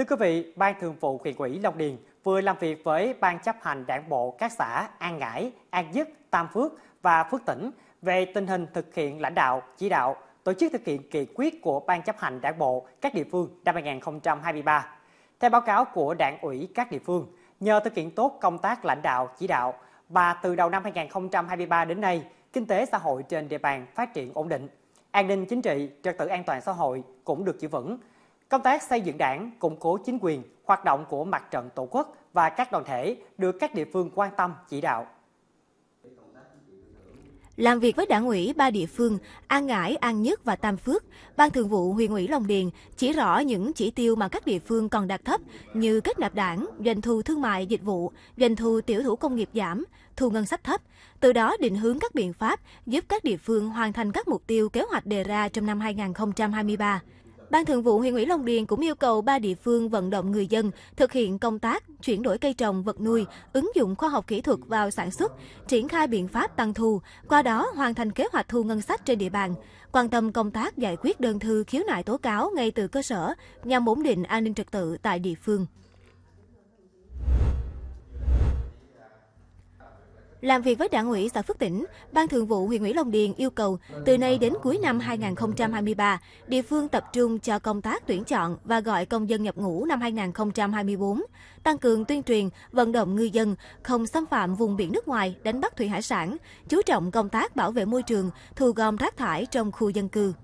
Thưa quý vị, Ban Thường vụ huyện ủy Long Điền vừa làm việc với Ban chấp hành đảng bộ các xã An Ngãi, An Dứt, Tam Phước và Phước Tỉnh về tình hình thực hiện lãnh đạo, chỉ đạo, tổ chức thực hiện kỳ quyết của Ban chấp hành đảng bộ các địa phương năm 2023. Theo báo cáo của đảng ủy các địa phương, nhờ thực hiện tốt công tác lãnh đạo, chỉ đạo và từ đầu năm 2023 đến nay, kinh tế xã hội trên địa bàn phát triển ổn định, an ninh chính trị, trật tự an toàn xã hội cũng được giữ vững, Công tác xây dựng đảng, củng cố chính quyền, hoạt động của mặt trận tổ quốc và các đoàn thể được các địa phương quan tâm chỉ đạo. Làm việc với đảng ủy ba địa phương An Ngãi, An Nhất và Tam Phước, Ban Thường vụ huyện ủy Long Điền chỉ rõ những chỉ tiêu mà các địa phương còn đạt thấp như kết nạp đảng, doanh thu thương mại dịch vụ, doanh thu tiểu thủ công nghiệp giảm, thu ngân sách thấp, từ đó định hướng các biện pháp giúp các địa phương hoàn thành các mục tiêu kế hoạch đề ra trong năm 2023. Ban Thường vụ huyện ủy Long Điền cũng yêu cầu ba địa phương vận động người dân thực hiện công tác chuyển đổi cây trồng, vật nuôi, ứng dụng khoa học kỹ thuật vào sản xuất, triển khai biện pháp tăng thu, qua đó hoàn thành kế hoạch thu ngân sách trên địa bàn, quan tâm công tác giải quyết đơn thư khiếu nại tố cáo ngay từ cơ sở nhằm ổn định an ninh trật tự tại địa phương. Làm việc với Đảng ủy xã Phước Tỉnh, Ban Thường vụ huyện ủy Long Điền yêu cầu từ nay đến cuối năm 2023, địa phương tập trung cho công tác tuyển chọn và gọi công dân nhập ngũ năm 2024, tăng cường tuyên truyền, vận động ngư dân không xâm phạm vùng biển nước ngoài, đánh bắt thủy hải sản, chú trọng công tác bảo vệ môi trường, thu gom rác thải trong khu dân cư.